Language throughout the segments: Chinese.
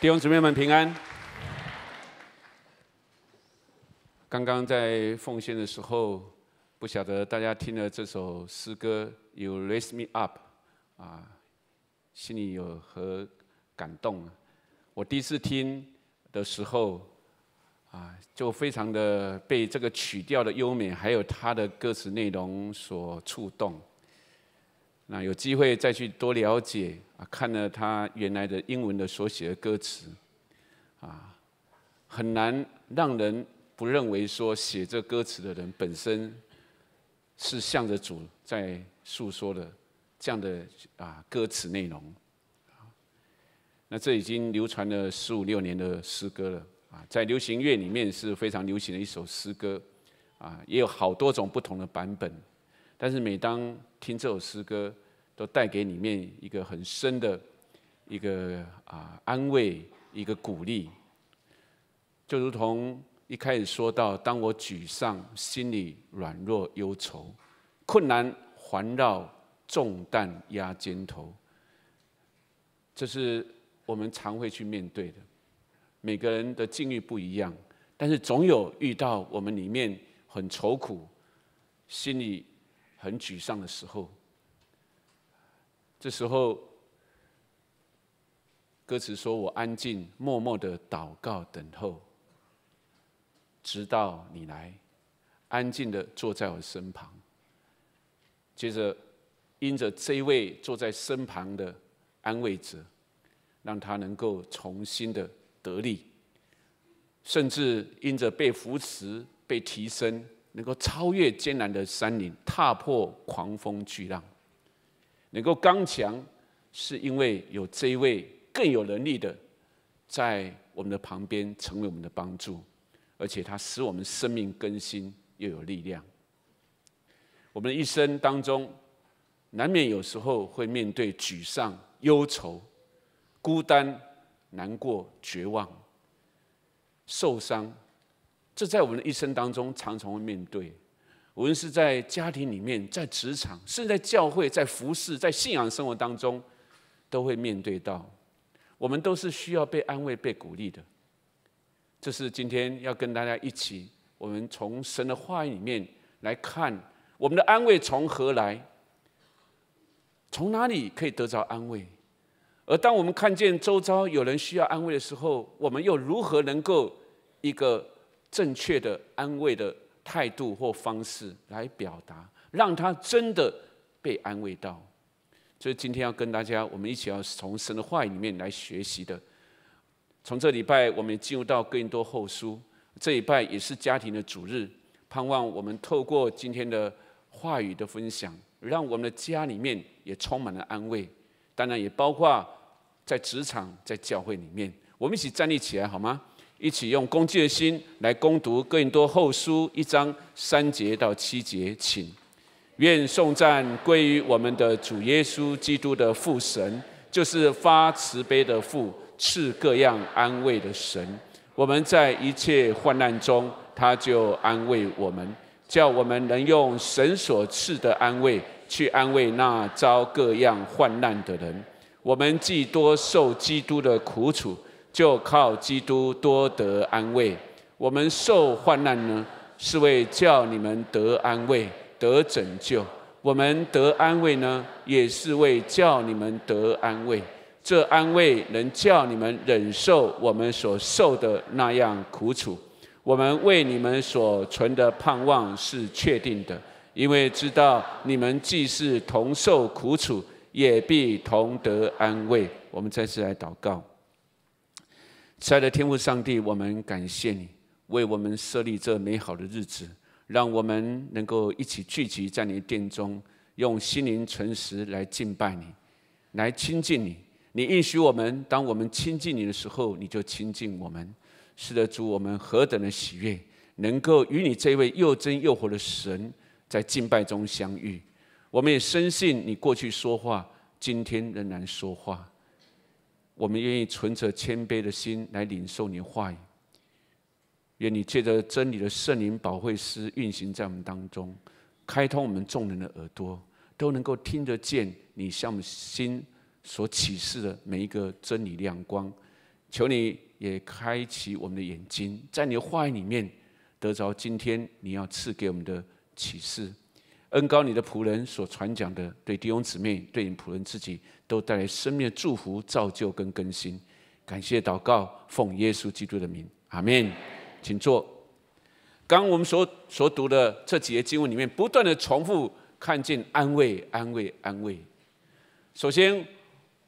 弟兄姊妹们平安。刚刚在奉献的时候，不晓得大家听了这首诗歌《You Raise Me Up》，啊，心里有何感动？我第一次听的时候，啊，就非常的被这个曲调的优美，还有它的歌词内容所触动。那有机会再去多了解啊，看了他原来的英文的所写的歌词，啊，很难让人不认为说写这歌词的人本身是向着主在诉说的这样的啊歌词内容。那这已经流传了十五六年的诗歌了啊，在流行乐里面是非常流行的一首诗歌，啊，也有好多种不同的版本。但是每当听这首诗歌，都带给里面一个很深的一个啊安慰，一个鼓励。就如同一开始说到，当我沮丧，心里软弱忧愁，困难环绕，重担压肩头，这是我们常会去面对的。每个人的境遇不一样，但是总有遇到我们里面很愁苦，心里。很沮丧的时候，这时候歌词说：“我安静，默默的祷告，等候，直到你来，安静的坐在我身旁。”接着，因着这位坐在身旁的安慰者，让他能够重新的得力，甚至因着被扶持、被提升。能够超越艰难的山岭，踏破狂风巨浪，能够刚强，是因为有这一位更有能力的，在我们的旁边成为我们的帮助，而且他使我们生命更新又有力量。我们一生当中，难免有时候会面对沮丧、忧愁、孤单、难过、绝望、受伤。这在我们的一生当中常常会面对，无论是在家庭里面、在职场，甚至在教会、在服侍、在信仰生活当中，都会面对到。我们都是需要被安慰、被鼓励的。这是今天要跟大家一起，我们从神的话语里面来看，我们的安慰从何来？从哪里可以得着安慰？而当我们看见周遭有人需要安慰的时候，我们又如何能够一个？正确的安慰的态度或方式来表达，让他真的被安慰到。所以今天要跟大家，我们一起要从神的话语里面来学习的。从这礼拜，我们进入到更多后书。这礼拜也是家庭的主日，盼望我们透过今天的话语的分享，让我们的家里面也充满了安慰。当然，也包括在职场、在教会里面。我们一起站立起来，好吗？一起用恭敬的心来攻读更多后书一章三节到七节，请愿颂赞归于我们的主耶稣基督的父神，就是发慈悲的父，赐各样安慰的神。我们在一切患难中，他就安慰我们，叫我们能用神所赐的安慰去安慰那遭各样患难的人。我们既多受基督的苦楚。就靠基督多得安慰。我们受患难呢，是为叫你们得安慰、得拯救。我们得安慰呢，也是为叫你们得安慰。这安慰能叫你们忍受我们所受的那样苦楚。我们为你们所存的盼望是确定的，因为知道你们既是同受苦楚，也必同得安慰。我们再次来祷告。亲爱的天父上帝，我们感谢你为我们设立这美好的日子，让我们能够一起聚集在你的殿中，用心灵诚实来敬拜你，来亲近你。你允许我们，当我们亲近你的时候，你就亲近我们。是的，主我们何等的喜悦，能够与你这位又真又活的神在敬拜中相遇。我们也深信你过去说话，今天仍然说话。我们愿意存着谦卑的心来领受你话语，愿你借着真理的圣灵保惠师运行在我们当中，开通我们众人的耳朵，都能够听得见你向我们心所启示的每一个真理亮光。求你也开启我们的眼睛，在你的话语里面得着今天你要赐给我们的启示。恩高，你的仆人所传讲的，对弟兄姊妹，对你仆人自己，都带来生命的祝福，造就跟更新。感谢祷告，奉耶稣基督的名，阿门。请坐。刚我们所所读的这几节经文里面，不断的重复看见安慰，安慰，安慰。首先，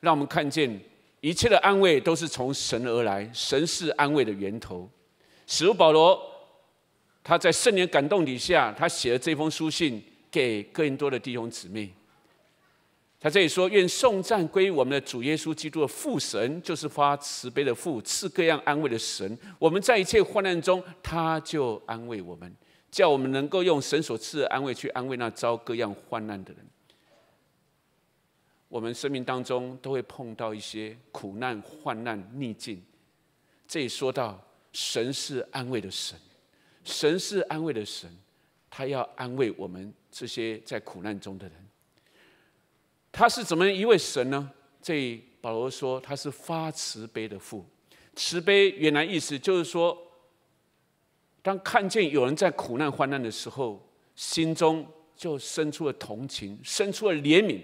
让我们看见一切的安慰都是从神而来，神是安慰的源头。使徒保罗他在圣灵感动底下，他写了这封书信。给更多的弟兄姊妹，在这里说，愿颂赞归我们的主耶稣基督的父神，就是发慈悲的父，赐各样安慰的神。我们在一切患难中，他就安慰我们，叫我们能够用神所赐的安慰去安慰那遭各样患难的人。我们生命当中都会碰到一些苦难、患难、逆境。这里说到，神是安慰的神，神是安慰的神。他要安慰我们这些在苦难中的人。他是怎么一位神呢？这保罗说他是发慈悲的父。慈悲原来意思就是说，当看见有人在苦难患难的时候，心中就生出了同情，生出了怜悯。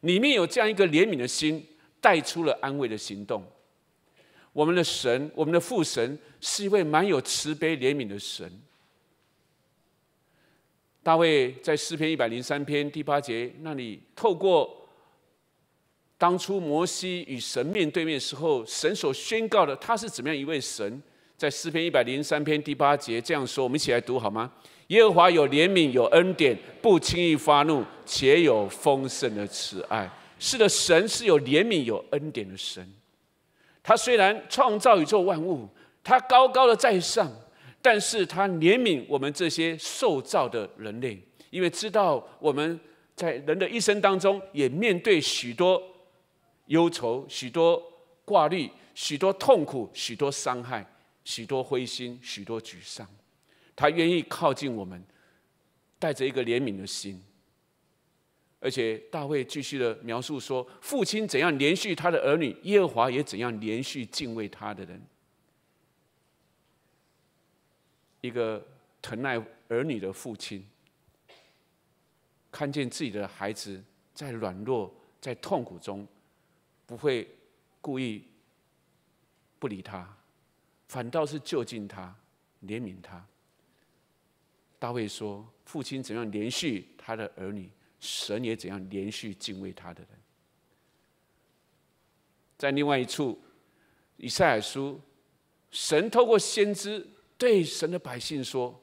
里面有这样一个怜悯的心，带出了安慰的行动。我们的神，我们的父神，是一位蛮有慈悲怜悯的神。大卫在诗篇一百零三篇第八节那里，透过当初摩西与神面对面时候，神所宣告的，他是怎么样一位神？在诗篇一百零三篇第八节这样说，我们一起来读好吗？耶和华有怜悯，有恩典，不轻易发怒，且有丰盛的慈爱。是的，神是有怜悯、有恩典的神。他虽然创造宇宙万物，他高高的在上。但是他怜悯我们这些受造的人类，因为知道我们在人的一生当中也面对许多忧愁、许多挂虑、许多痛苦、许多伤害、许多灰心、许多沮丧。他愿意靠近我们，带着一个怜悯的心。而且大卫继续的描述说：父亲怎样连续他的儿女，耶和华也怎样连续敬畏他的人。一个疼爱儿女的父亲，看见自己的孩子在软弱、在痛苦中，不会故意不理他，反倒是就近他，怜悯他。大卫说：“父亲怎样连续他的儿女，神也怎样连续敬畏他的人。”在另外一处，以赛尔书，神透过先知。对神的百姓说：“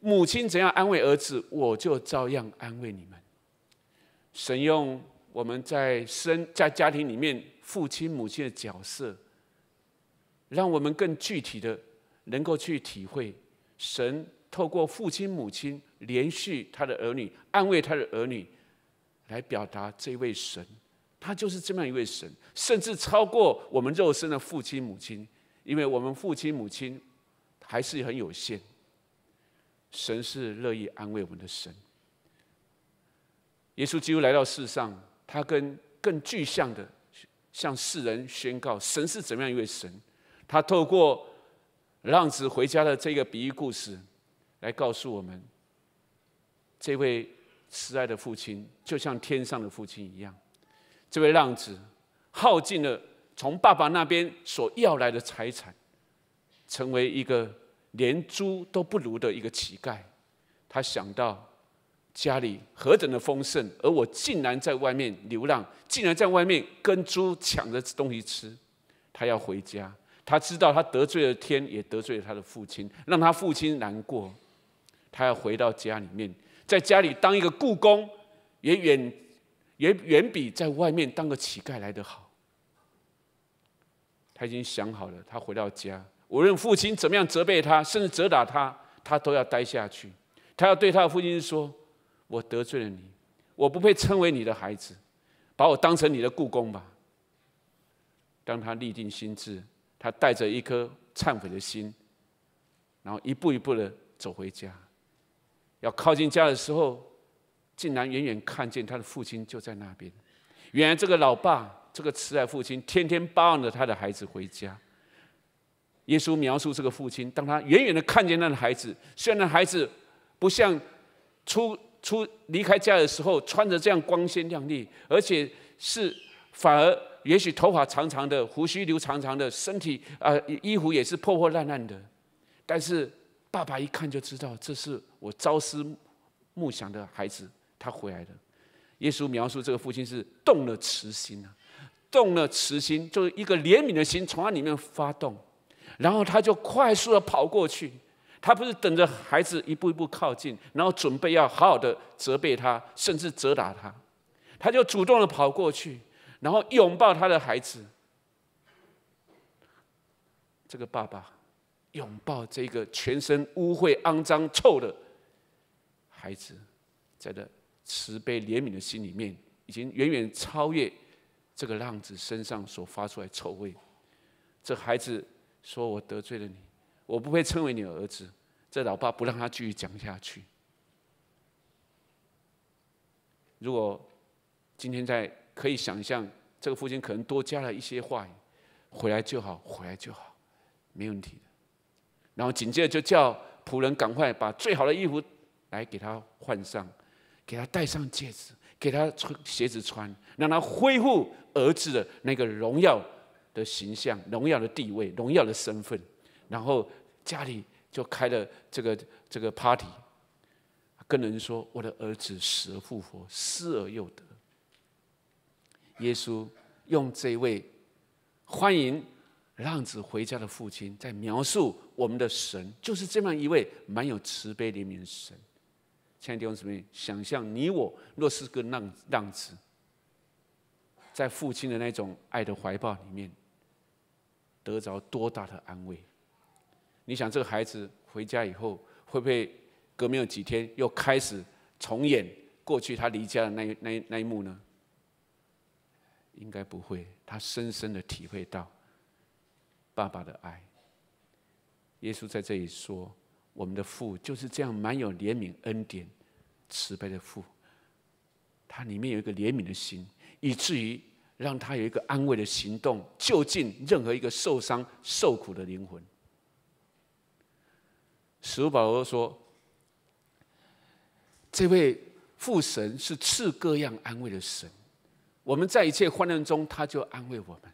母亲怎样安慰儿子，我就照样安慰你们。”神用我们在生在家庭里面父亲母亲的角色，让我们更具体的能够去体会神透过父亲母亲连续他的儿女安慰他的儿女，来表达这位神，他就是这么一位神，甚至超过我们肉身的父亲母亲，因为我们父亲母亲。还是很有限。神是乐意安慰我们的神。耶稣基督来到世上，他跟更具象的向世人宣告神是怎么样一位神。他透过浪子回家的这个比喻故事，来告诉我们，这位慈爱的父亲就像天上的父亲一样。这位浪子耗尽了从爸爸那边所要来的财产，成为一个。连猪都不如的一个乞丐，他想到家里何等的丰盛，而我竟然在外面流浪，竟然在外面跟猪抢着东西吃。他要回家，他知道他得罪了天，也得罪了他的父亲，让他父亲难过。他要回到家里面，在家里当一个雇工，也远也远比在外面当个乞丐来得好。他已经想好了，他回到家。无论父亲怎么样责备他，甚至责打他，他都要待下去。他要对他的父亲说：“我得罪了你，我不配称为你的孩子，把我当成你的故宫吧。”当他立定心智，他带着一颗忏悔的心，然后一步一步的走回家。要靠近家的时候，竟然远远看见他的父亲就在那边。原来这个老爸，这个慈爱父亲，天天包着他的孩子回家。耶稣描述这个父亲，当他远远的看见那个孩子，虽然那孩子不像出出离开家的时候穿着这样光鲜亮丽，而且是反而也许头发长长的，胡须留长长的，身体啊衣服也是破破烂烂的，但是爸爸一看就知道，这是我朝思暮想的孩子，他回来了。耶稣描述这个父亲是动了慈心啊，动了慈心就是一个怜悯的心从他里面发动。然后他就快速的跑过去，他不是等着孩子一步一步靠近，然后准备要好好的责备他，甚至责打他，他就主动的跑过去，然后拥抱他的孩子。这个爸爸拥抱这个全身污秽、肮脏、臭的孩子，在这慈悲怜悯的心里面，已经远远超越这个浪子身上所发出来臭味，这孩子。说：“我得罪了你，我不配称为你儿子。”这老爸不让他继续讲下去。如果今天在，可以想象这个父亲可能多加了一些话语：“回来就好，回来就好，没问题的。”然后紧接着就叫仆人赶快把最好的衣服来给他换上，给他戴上戒指，给他穿鞋子穿，让他恢复儿子的那个荣耀。的形象、荣耀的地位、荣耀的身份，然后家里就开了这个这个 party，跟人说：“我的儿子死而复活，失而又得。”耶稣用这位欢迎浪子回家的父亲，在描述我们的神，就是这么一位蛮有慈悲怜悯的神。亲爱的弟兄姊妹，想象你我若是个浪浪子，在父亲的那种爱的怀抱里面。得着多大的安慰？你想这个孩子回家以后，会不会革命有几天，又开始重演过去他离家的那那那一幕呢？应该不会，他深深的体会到爸爸的爱。耶稣在这里说，我们的父就是这样满有怜悯恩典、慈悲的父，他里面有一个怜悯的心，以至于。让他有一个安慰的行动，就近任何一个受伤、受苦的灵魂。使徒保罗说：“这位父神是赐各样安慰的神。我们在一切患难中，他就安慰我们。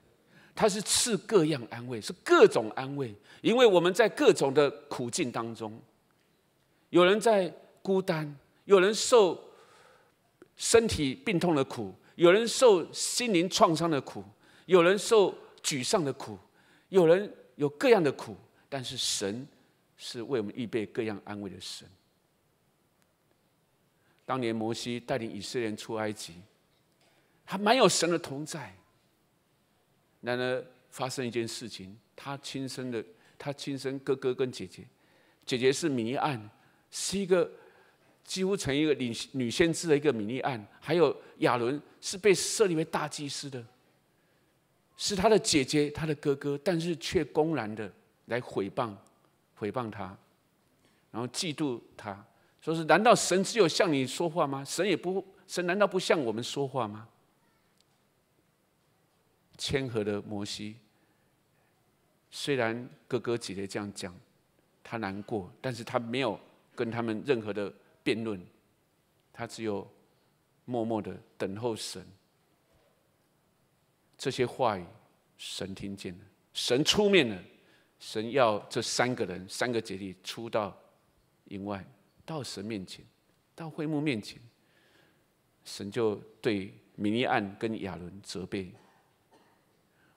他是赐各样安慰，是各种安慰，因为我们在各种的苦境当中，有人在孤单，有人受身体病痛的苦。”有人受心灵创伤的苦，有人受沮丧的苦，有人有各样的苦，但是神是为我们预备各样安慰的神。当年摩西带领以色列人出埃及，还蛮有神的同在。然而发生一件事情，他亲生的，他亲生哥哥跟姐姐，姐姐是迷案，是一个。几乎成一个女女先知的一个米利案，还有亚伦是被设立为大祭司的，是他的姐姐、他的哥哥，但是却公然的来毁谤、毁谤他，然后嫉妒他，说是：难道神只有向你说话吗？神也不，神难道不向我们说话吗？谦和的摩西，虽然哥哥姐姐这样讲，他难过，但是他没有跟他们任何的。辩论，他只有默默的等候神。这些话语，神听见了，神出面了。神要这三个人、三个姐弟出到营外，到神面前，到会幕面前。神就对米利暗跟亚伦责备：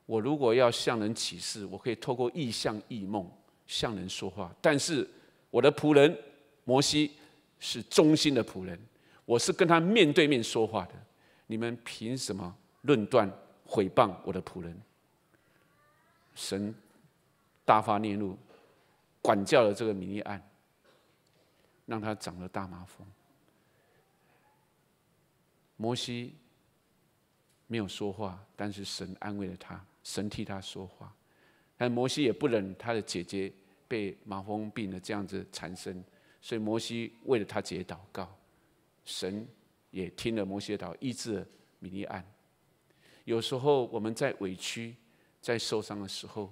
我如果要向人启示，我可以透过异象、异梦向人说话，但是我的仆人摩西。是忠心的仆人，我是跟他面对面说话的。你们凭什么论断、毁谤我的仆人？神大发念怒，管教了这个米利暗，让他长了大麻风。摩西没有说话，但是神安慰了他，神替他说话。但摩西也不忍他的姐姐被麻风病的这样子缠身。所以摩西为了他直祷告，神也听了摩西的祷，医治米利安。有时候我们在委屈、在受伤的时候，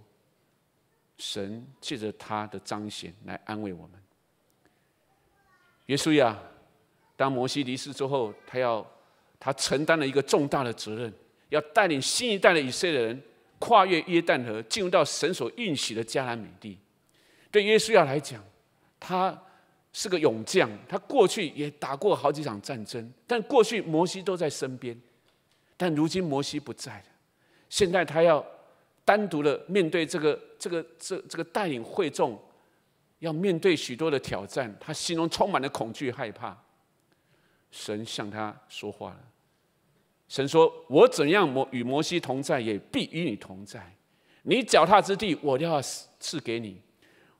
神借着他的彰显来安慰我们。耶稣呀，当摩西离世之后，他要他承担了一个重大的责任，要带领新一代的以色列人跨越约旦河，进入到神所应许的迦南美地。对耶稣要来讲，他。是个勇将，他过去也打过好几场战争，但过去摩西都在身边，但如今摩西不在了，现在他要单独的面对这个、这个、这、这个带领会众，要面对许多的挑战，他心中充满了恐惧、害怕。神向他说话了，神说：“我怎样摩与摩西同在，也必与你同在，你脚踏之地，我要赐给你。”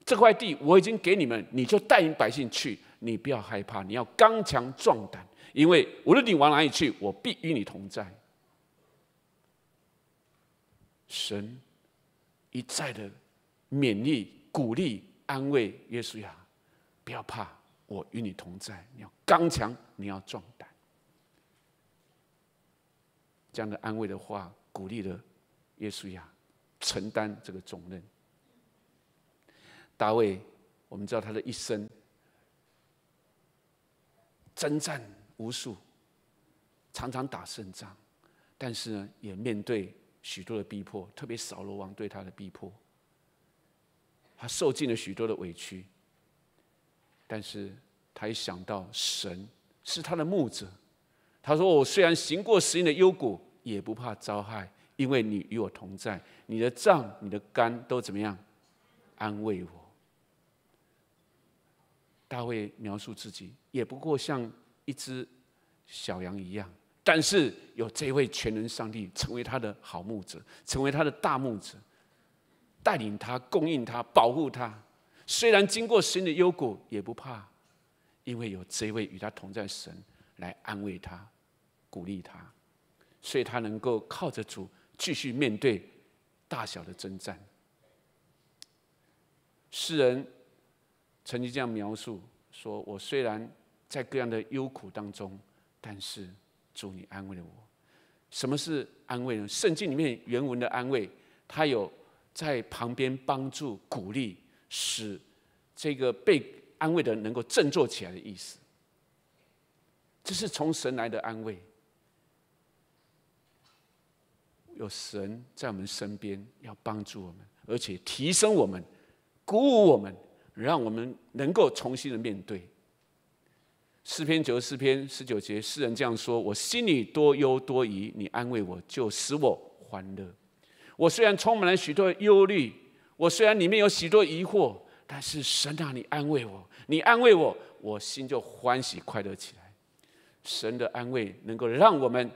这块地我已经给你们，你就带领百姓去，你不要害怕，你要刚强壮胆，因为无论你往哪里去，我必与你同在。神一再的勉励、鼓励、安慰耶稣亚，不要怕，我与你同在，你要刚强，你要壮胆。这样的安慰的话，鼓励了耶稣亚承担这个重任。大卫，我们知道他的一生征战无数，常常打胜仗，但是呢，也面对许多的逼迫，特别扫罗王对他的逼迫，他受尽了许多的委屈。但是，他一想到神是他的牧者，他说：“我虽然行过十年的幽谷，也不怕遭害，因为你与我同在，你的杖、你的肝都怎么样安慰我。”大卫描述自己，也不过像一只小羊一样，但是有这位全能上帝成为他的好牧者，成为他的大牧者，带领他、供应他、保护他。虽然经过神的幽谷，也不怕，因为有这位与他同在神来安慰他、鼓励他，所以他能够靠着主继续面对大小的征战。世人。曾经这样描述：，说我虽然在各样的忧苦当中，但是主你安慰了我。什么是安慰呢？圣经里面原文的安慰，他有在旁边帮助、鼓励，使这个被安慰的能够振作起来的意思。这是从神来的安慰，有神在我们身边，要帮助我们，而且提升我们，鼓舞我们。让我们能够重新的面对诗篇九十四篇十九节，诗人这样说：“我心里多忧多疑，你安慰我就使我欢乐。我虽然充满了许多忧虑，我虽然里面有许多疑惑，但是神让你安慰我，你安慰我，我心就欢喜快乐起来。神的安慰能够让我们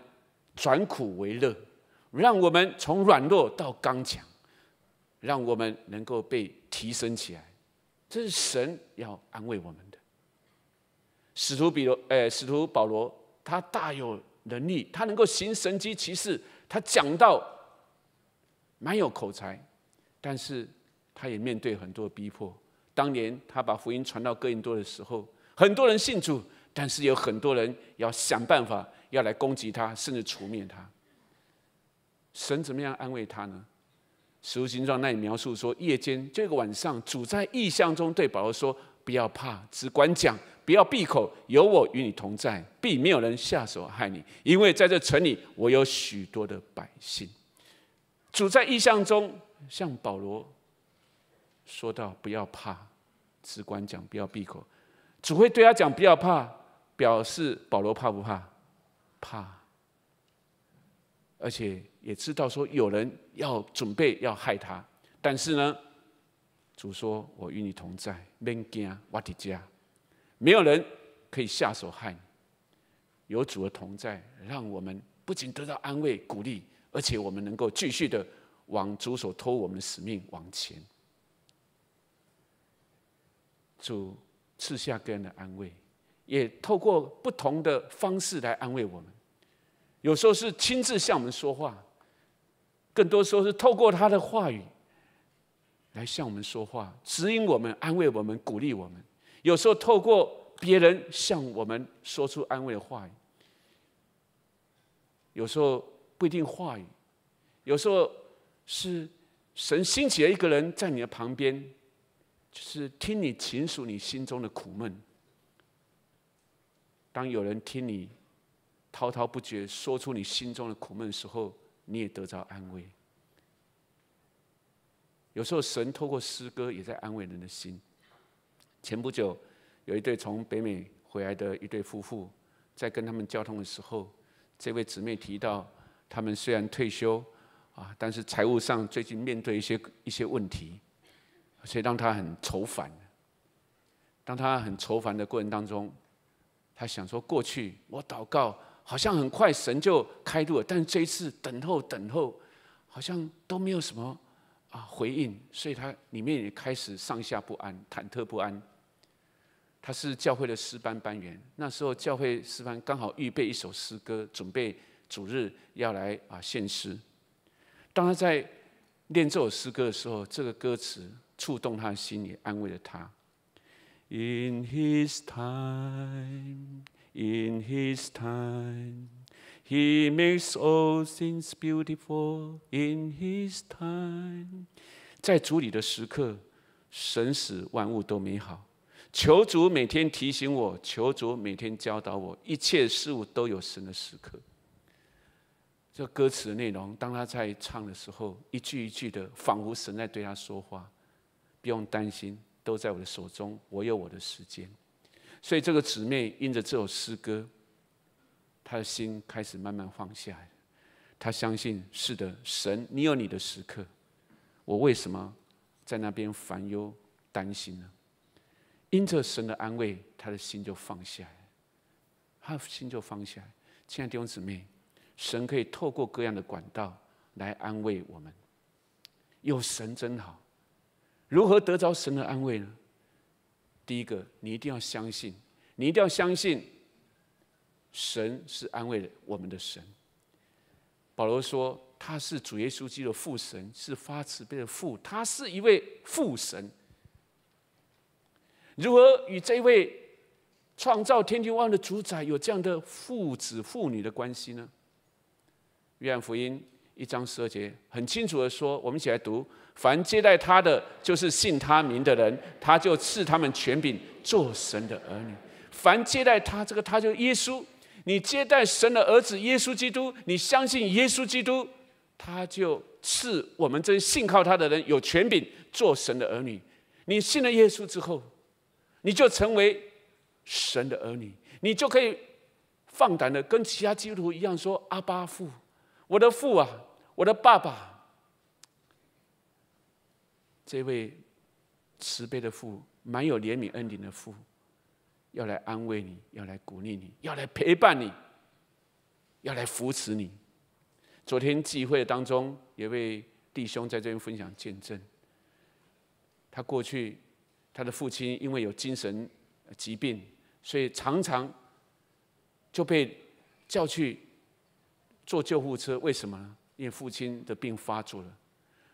转苦为乐，让我们从软弱到刚强，让我们能够被提升起来。”这是神要安慰我们的使徒，比如，呃，使徒保罗，他大有能力，他能够行神机其事，他讲到蛮有口才，但是他也面对很多逼迫。当年他把福音传到哥林多的时候，很多人信主，但是有很多人要想办法要来攻击他，甚至除灭他。神怎么样安慰他呢？使徒行状那里描述说，夜间这个晚上，主在意象中对保罗说：“不要怕，只管讲，不要闭口，有我与你同在，必没有人下手害你，因为在这城里我有许多的百姓。”主在意象中向保罗说道：“不要怕，只管讲，不要闭口。”主会对他讲：“不要怕。”表示保罗怕不怕？怕，而且。也知道说有人要准备要害他，但是呢，主说：“我与你同在，免惊，我的家，没有人可以下手害你。有主的同在，让我们不仅得到安慰鼓励，而且我们能够继续的往主所托我们的使命往前。主赐下个人的安慰，也透过不同的方式来安慰我们，有时候是亲自向我们说话。”更多时候是透过他的话语来向我们说话，指引我们、安慰我们、鼓励我们。有时候透过别人向我们说出安慰的话语，有时候不一定话语，有时候是神兴起了一个人在你的旁边，就是听你倾诉你心中的苦闷。当有人听你滔滔不绝说出你心中的苦闷的时候，你也得着安慰。有时候神透过诗歌也在安慰人的心。前不久，有一对从北美回来的一对夫妇，在跟他们交通的时候，这位姊妹提到，他们虽然退休啊，但是财务上最近面对一些一些问题，所以让他很愁烦。当他很愁烦的过程当中，他想说：过去我祷告。好像很快神就开路，了，但这一次等候等候，好像都没有什么啊回应，所以他里面也开始上下不安、忐忑不安。他是教会的诗班班员，那时候教会诗班刚好预备一首诗歌，准备主日要来啊献诗。当他在练这首诗歌的时候，这个歌词触动他的心里，安慰了他。In His time. In His time, He makes all things beautiful. In His time，在主里的时刻，神使万物都美好。求主每天提醒我，求主每天教导我，一切事物都有神的时刻。这歌词的内容，当他在唱的时候，一句一句的，仿佛神在对他说话。不用担心，都在我的手中，我有我的时间。所以，这个姊妹因着这首诗歌，她的心开始慢慢放下。她相信，是的，神，你有你的时刻。我为什么在那边烦忧、担心呢？因着神的安慰，她的心就放下，她的心就放下。亲爱的弟兄姊妹，神可以透过各样的管道来安慰我们。有神真好，如何得着神的安慰呢？第一个，你一定要相信，你一定要相信，神是安慰我们的神。保罗说，他是主耶稣基督的父神，是发慈悲的父，他是一位父神。如何与这位创造天地万物的主宰有这样的父子、父女的关系呢？约翰福音一章十二节很清楚的说，我们一起来读。凡接待他的，就是信他名的人，他就赐他们权柄，做神的儿女。凡接待他这个，他就耶稣。你接待神的儿子耶稣基督，你相信耶稣基督，他就赐我们这信靠他的人有权柄做神的儿女。你信了耶稣之后，你就成为神的儿女，你就可以放胆的跟其他基督徒一样说：“阿巴父，我的父啊，我的爸爸。”这位慈悲的父，蛮有怜悯恩典的父，要来安慰你，要来鼓励你，要来陪伴你，要来扶持你。昨天聚会当中，也位弟兄在这边分享见证。他过去，他的父亲因为有精神疾病，所以常常就被叫去坐救护车。为什么？呢？因为父亲的病发作了。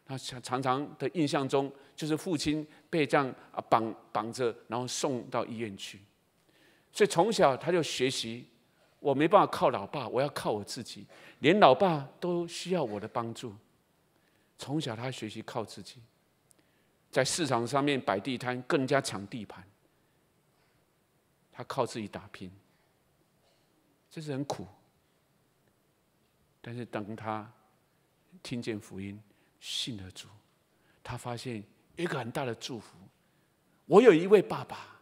他常常常的印象中，就是父亲被这样啊绑绑着，然后送到医院去。所以从小他就学习，我没办法靠老爸，我要靠我自己，连老爸都需要我的帮助。从小他学习靠自己，在市场上面摆地摊，更加抢地盘。他靠自己打拼，这是很苦。但是当他听见福音，信的主，他发现一个很大的祝福。我有一位爸爸，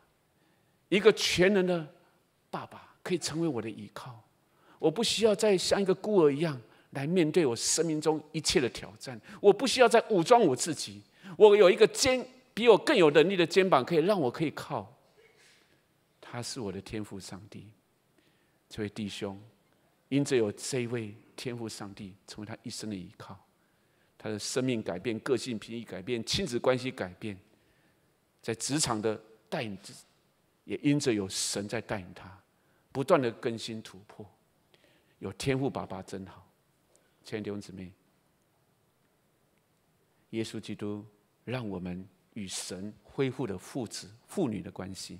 一个全能的爸爸，可以成为我的依靠。我不需要再像一个孤儿一样来面对我生命中一切的挑战。我不需要再武装我自己。我有一个肩，比我更有能力的肩膀，可以让我可以靠。他是我的天赋上帝。这位弟兄，因着有这一位天赋上帝，成为他一生的依靠。他的生命改变，个性平易改变，亲子关系改变，在职场的带领也因着有神在带领他，不断的更新突破。有天赋爸爸真好，亲爱的弟兄姊妹，耶稣基督让我们与神恢复了父子、父女的关系，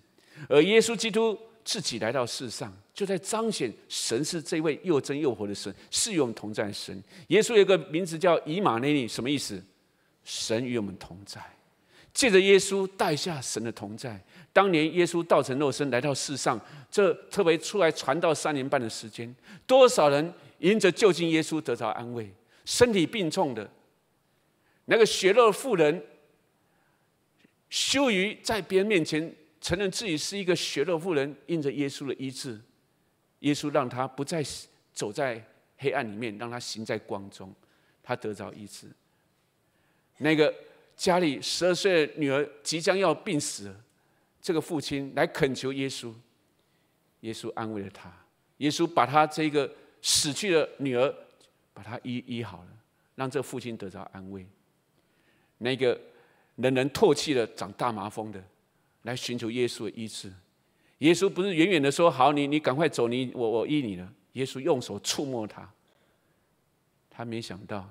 而耶稣基督。自己来到世上，就在彰显神是这位又真又活的神，是与我们同在的神。耶稣有个名字叫以马内利，什么意思？神与我们同在，借着耶稣带下神的同在。当年耶稣道成肉身来到世上，这特别出来传道三年半的时间，多少人迎着就近耶稣得到安慰，身体病重的那个血肉妇人，羞于在别人面前。承认自己是一个血肉妇人，因着耶稣的医治，耶稣让他不再走在黑暗里面，让他行在光中，他得着医治。那个家里十二岁的女儿即将要病死了，这个父亲来恳求耶稣，耶稣安慰了他，耶稣把他这个死去的女儿把他医医好了，让这父亲得着安慰。那个人人唾弃的长大麻风的。来寻求耶稣的医治，耶稣不是远远的说：“好，你你赶快走，你我我医你了。”耶稣用手触摸他，他没想到，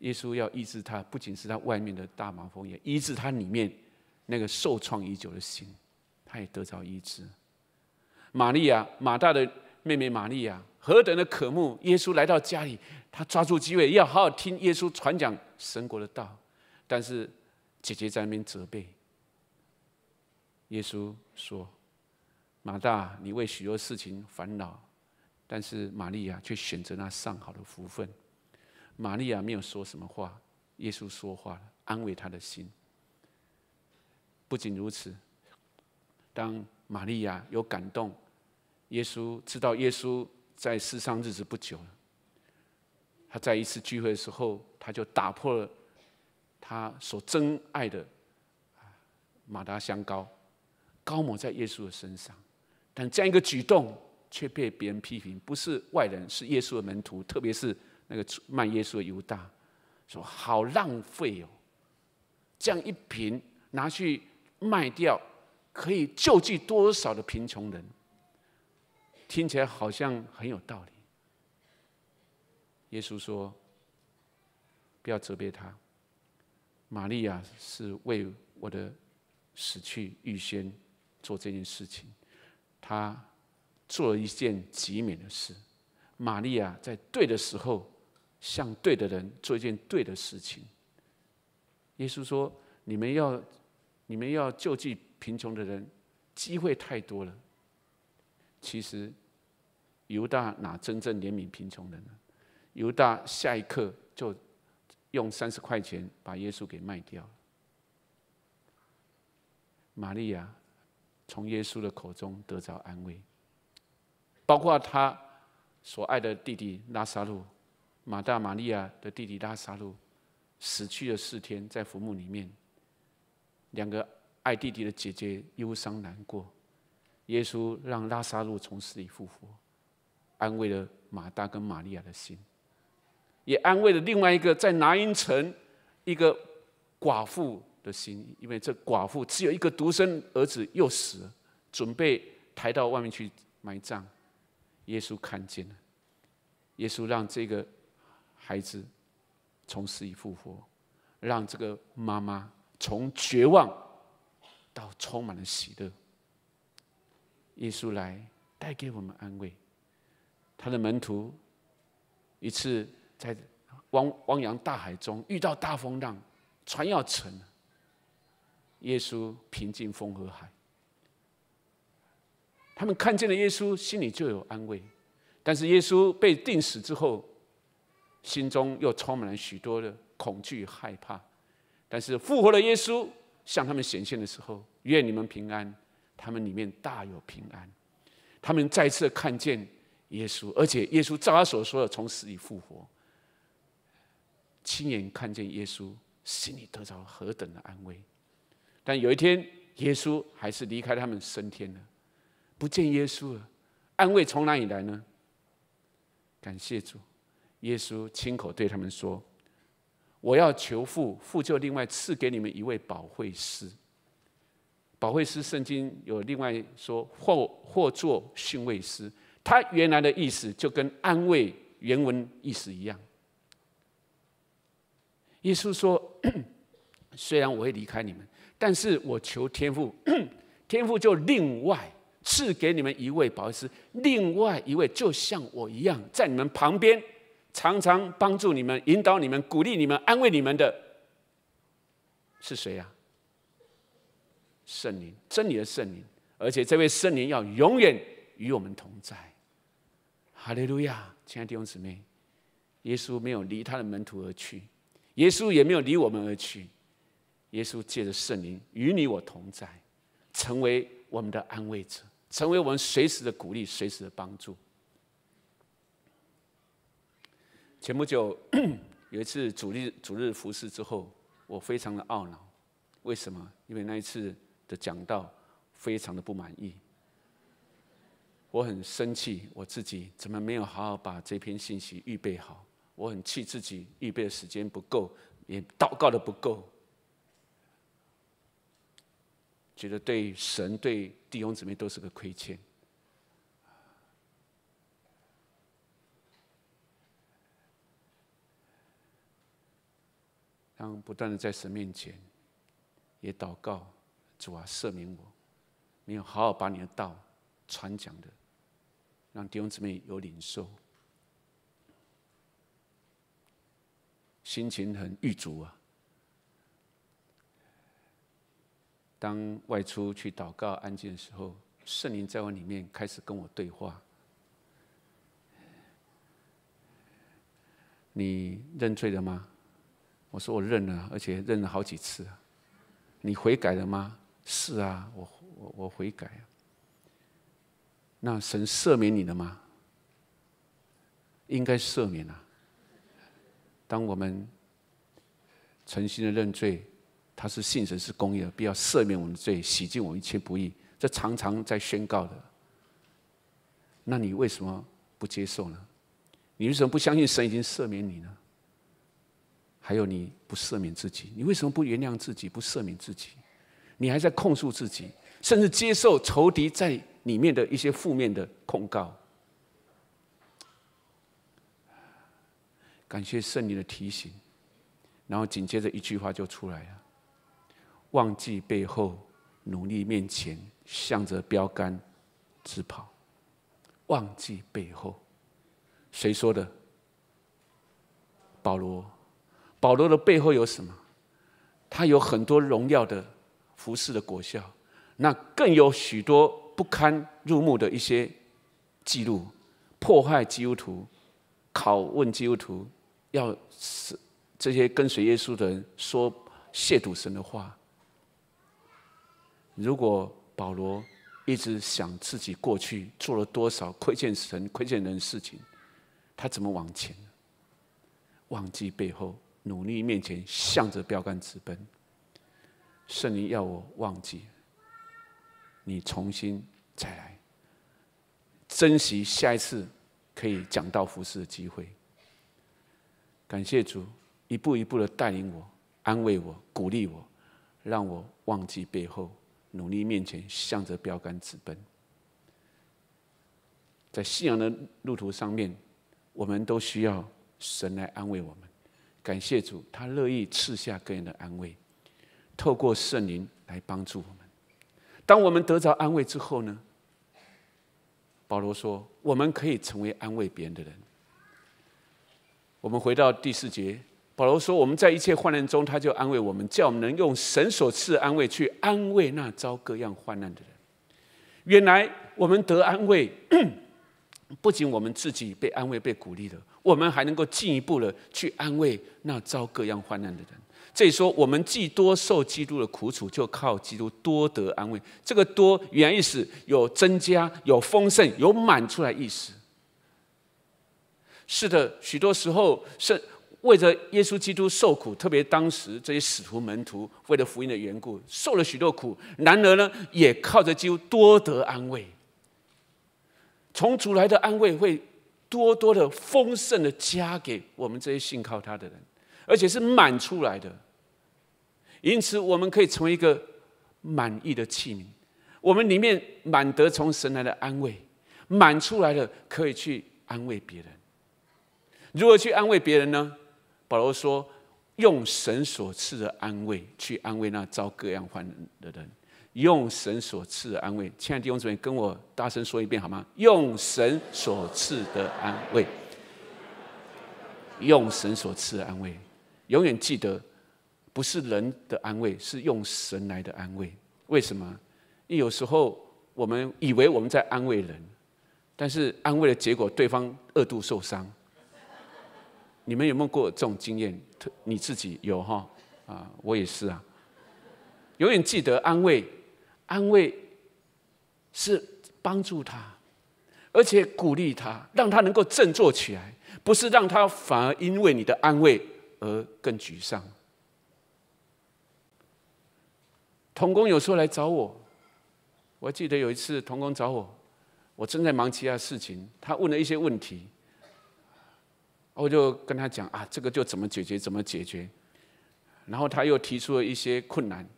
耶稣要医治他，不仅是他外面的大麻风，也医治他里面那个受创已久的心，他也得到医治。玛利亚，马大的妹妹玛利亚，何等的渴慕耶稣来到家里，他抓住机会要好好听耶稣传讲神国的道，但是姐姐在那边责备。耶稣说：“马大，你为许多事情烦恼，但是玛利亚却选择那上好的福分。玛利亚没有说什么话，耶稣说话了，安慰他的心。不仅如此，当玛利亚有感动，耶稣知道耶稣在世上日子不久了，他在一次聚会的时候，他就打破了他所珍爱的马达香膏。”高抹在耶稣的身上，但这样一个举动却被别人批评，不是外人，是耶稣的门徒，特别是那个卖耶稣的犹大，说：“好浪费哦，这样一瓶拿去卖掉，可以救济多少的贫穷人？”听起来好像很有道理。耶稣说：“不要责备他，玛利亚是为我的死去预先。”做这件事情，他做了一件极美的事。玛利亚在对的时候，向对的人做一件对的事情。耶稣说：“你们要，你们要救济贫穷的人，机会太多了。”其实，犹大哪真正怜悯贫穷人呢？犹大下一刻就用三十块钱把耶稣给卖掉了。玛利亚。从耶稣的口中得着安慰，包括他所爱的弟弟拉萨路、马大、玛利亚的弟弟拉萨路，死去了四天，在坟墓里面，两个爱弟弟的姐姐忧伤难过。耶稣让拉萨路从死里复活，安慰了马大跟玛利亚的心，也安慰了另外一个在拿因城一个寡妇。的心，因为这寡妇只有一个独生儿子，又死了，准备抬到外面去埋葬。耶稣看见了，耶稣让这个孩子从死里复活，让这个妈妈从绝望到充满了喜乐。耶稣来带给我们安慰。他的门徒一次在汪汪洋大海中遇到大风浪，船要沉了。耶稣平静风和海，他们看见了耶稣，心里就有安慰。但是耶稣被钉死之后，心中又充满了许多的恐惧害怕。但是复活的耶稣向他们显现的时候，愿你们平安。他们里面大有平安。他们再次看见耶稣，而且耶稣照他所说的从死里复活，亲眼看见耶稣，心里得着何等的安慰！但有一天，耶稣还是离开他们升天了，不见耶稣了。安慰从哪里来呢？感谢主，耶稣亲口对他们说：“我要求父，父就另外赐给你们一位保惠师。”保惠师圣经有另外说，或或做训慰师。他原来的意思就跟安慰原文意思一样。耶稣说：“ 虽然我会离开你们。”但是我求天父，天父就另外赐给你们一位保师，另外一位就像我一样，在你们旁边常常帮助你们、引导你们、鼓励你们、安慰你们的，是谁呀？圣灵，真理的圣灵，而且这位圣灵要永远与我们同在。哈利路亚，亲爱的弟兄姊妹，耶稣没有离他的门徒而去，耶稣也没有离我们而去。耶稣借着圣灵与你我同在，成为我们的安慰者，成为我们随时的鼓励，随时的帮助。前不久 有一次主日主日服饰之后，我非常的懊恼，为什么？因为那一次的讲道非常的不满意，我很生气，我自己怎么没有好好把这篇信息预备好？我很气自己预备的时间不够，也祷告的不够。觉得对神、对弟兄姊妹都是个亏欠，当不断的在神面前也祷告，主啊赦免我，没有好好把你的道传讲的，让弟兄姊妹有领受，心情很郁卒啊。当外出去祷告安静的时候，圣灵在我里面开始跟我对话：“你认罪了吗？”我说：“我认了，而且认了好几次。”“你悔改了吗？”“是啊，我我我悔改。”“那神赦免你了吗？”“应该赦免啊。”“当我们诚心的认罪。”他是信神是公义，的，必要赦免我们的罪，洗净我们一切不义。这常常在宣告的。那你为什么不接受呢？你为什么不相信神已经赦免你呢？还有你不赦免自己，你为什么不原谅自己，不赦免自己？你还在控诉自己，甚至接受仇敌在里面的一些负面的控告。感谢圣灵的提醒，然后紧接着一句话就出来了。忘记背后，努力面前，向着标杆直跑。忘记背后，谁说的？保罗，保罗的背后有什么？他有很多荣耀的、服饰的果效，那更有许多不堪入目的一些记录，破坏基督徒，拷问基督徒，要是这些跟随耶稣的人说亵渎神的话。如果保罗一直想自己过去做了多少亏欠神、亏欠人的事情，他怎么往前？忘记背后，努力面前，向着标杆直奔。圣灵要我忘记，你重新再来，珍惜下一次可以讲道服饰的机会。感谢主，一步一步的带领我、安慰我、鼓励我，让我忘记背后。努力面前，向着标杆直奔。在信仰的路途上面，我们都需要神来安慰我们。感谢主，他乐意赐下个人的安慰，透过圣灵来帮助我们。当我们得着安慰之后呢？保罗说，我们可以成为安慰别人的人。我们回到第四节。保罗说：“我们在一切患难中，他就安慰我们，叫我们能用神所赐的安慰去安慰那遭各样患难的人。原来我们得安慰，不仅我们自己被安慰、被鼓励了，我们还能够进一步的去安慰那遭各样患难的人。这里说，我们既多受基督的苦楚，就靠基督多得安慰。这个多，原意是有增加、有丰盛、有满出来意思。是的，许多时候是。”为着耶稣基督受苦，特别当时这些使徒门徒为了福音的缘故受了许多苦，然而呢，也靠着基督多得安慰。从主来的安慰会多多的丰盛的加给我们这些信靠他的人，而且是满出来的。因此，我们可以成为一个满意的器皿，我们里面满得从神来的安慰，满出来的可以去安慰别人。如何去安慰别人呢？保罗说：“用神所赐的安慰去安慰那遭各样患的人，用神所赐的安慰。”亲爱的弟兄姊妹，跟我大声说一遍好吗？用神所赐的安慰，用神所赐的安慰。永远记得，不是人的安慰，是用神来的安慰。为什么？因为有时候我们以为我们在安慰人，但是安慰的结果，对方恶度受伤。你们有没有过这种经验？特你自己有哈？啊，我也是啊。永远记得安慰，安慰是帮助他，而且鼓励他，让他能够振作起来，不是让他反而因为你的安慰而更沮丧。童工有时候来找我，我记得有一次童工找我，我正在忙其他事情，他问了一些问题。我就跟他讲啊，这个就怎么解决怎么解决，然后他又提出了一些困难，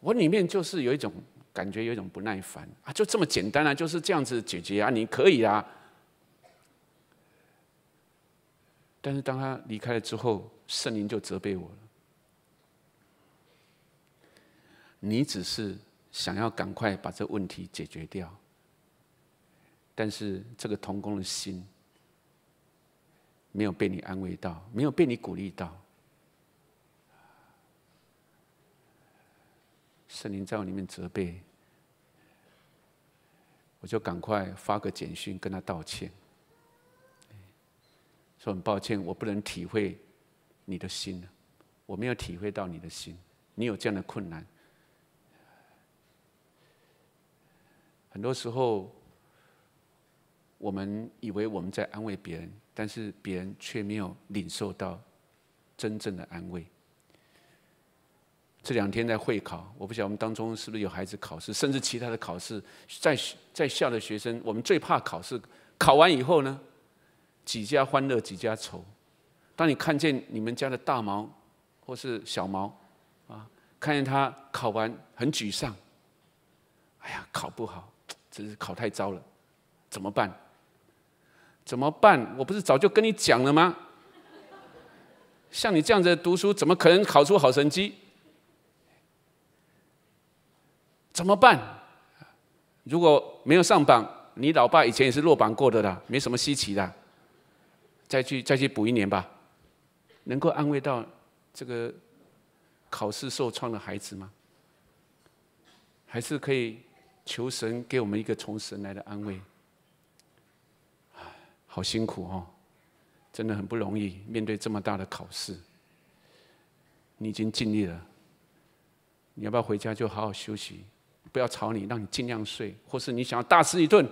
我里面就是有一种感觉，有一种不耐烦啊，就这么简单啊，就是这样子解决啊，你可以啊。但是当他离开了之后，圣灵就责备我了，你只是想要赶快把这问题解决掉，但是这个童工的心。没有被你安慰到，没有被你鼓励到，圣灵在我里面责备，我就赶快发个简讯跟他道歉，说很抱歉，我不能体会你的心，我没有体会到你的心，你有这样的困难，很多时候我们以为我们在安慰别人。但是别人却没有领受到真正的安慰。这两天在会考，我不晓得我们当中是不是有孩子考试，甚至其他的考试，在在校的学生，我们最怕考试。考完以后呢，几家欢乐几家愁。当你看见你们家的大毛或是小毛啊，看见他考完很沮丧，哎呀，考不好，真是考太糟了，怎么办？怎么办？我不是早就跟你讲了吗？像你这样子读书，怎么可能考出好成绩？怎么办？如果没有上榜，你老爸以前也是落榜过的啦，没什么稀奇的。再去再去补一年吧，能够安慰到这个考试受创的孩子吗？还是可以求神给我们一个从神来的安慰？好辛苦哦，真的很不容易。面对这么大的考试，你已经尽力了。你要不要回家就好好休息？不要吵你，让你尽量睡。或是你想要大吃一顿，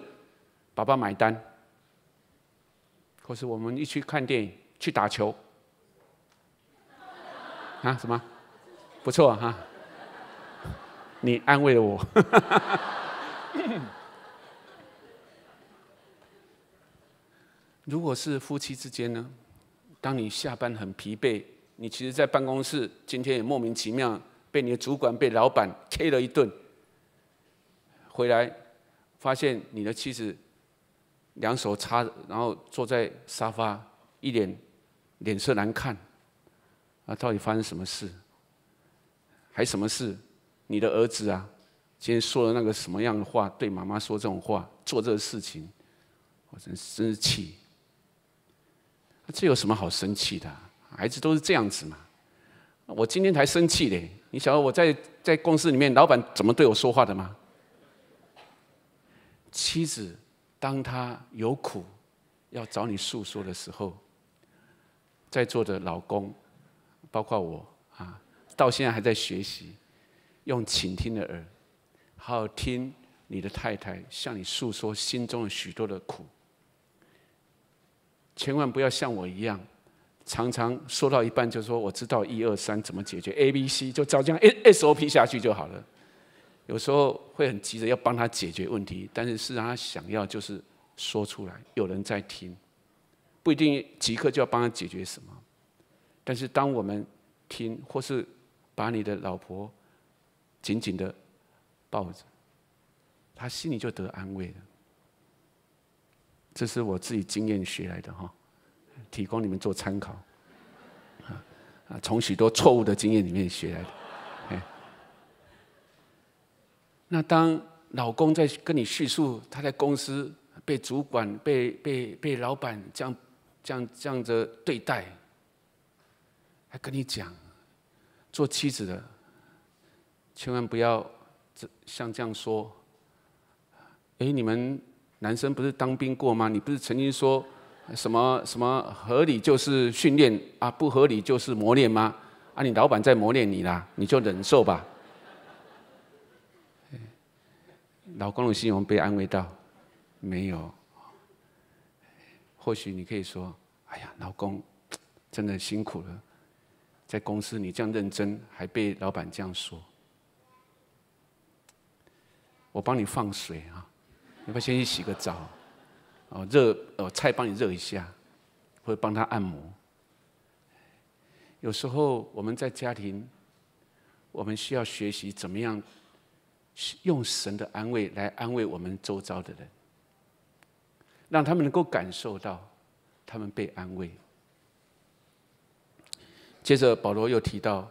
爸爸买单。或是我们一起去看电影，去打球。啊？什么？不错哈。你安慰了我。如果是夫妻之间呢？当你下班很疲惫，你其实，在办公室今天也莫名其妙被你的主管、被老板 K 了一顿。回来，发现你的妻子，两手插，然后坐在沙发，一脸脸色难看。啊，到底发生什么事？还什么事？你的儿子啊，今天说了那个什么样的话，对妈妈说这种话，做这个事情，我真真是气。这有什么好生气的？孩子都是这样子嘛。我今天才生气嘞！你晓得我在在公司里面老板怎么对我说话的吗？妻子，当他有苦要找你诉说的时候，在座的老公，包括我啊，到现在还在学习用倾听的耳，好好听你的太太向你诉说心中的许多的苦。千万不要像我一样，常常说到一半就说我知道一二三怎么解决 A、B、C 就照这样 S、S、O、P 下去就好了。有时候会很急着要帮他解决问题，但是是让他想要就是说出来，有人在听，不一定即刻就要帮他解决什么。但是当我们听或是把你的老婆紧紧的抱着，他心里就得安慰了。这是我自己经验学来的哈，提供你们做参考。啊，从许多错误的经验里面学来的。那当老公在跟你叙述他在公司被主管、被被被老板这样这样这样着对待，还跟你讲，做妻子的千万不要这像这样说。哎，你们。男生不是当兵过吗？你不是曾经说，什么什么合理就是训练啊，不合理就是磨练吗？啊，你老板在磨练你啦，你就忍受吧。老公的我们被安慰到，没有。或许你可以说，哎呀，老公，真的辛苦了，在公司你这样认真，还被老板这样说，我帮你放水啊。你要先去洗个澡，哦，热，哦，菜帮你热一下，或者帮他按摩。有时候我们在家庭，我们需要学习怎么样，用神的安慰来安慰我们周遭的人，让他们能够感受到他们被安慰。接着，保罗又提到。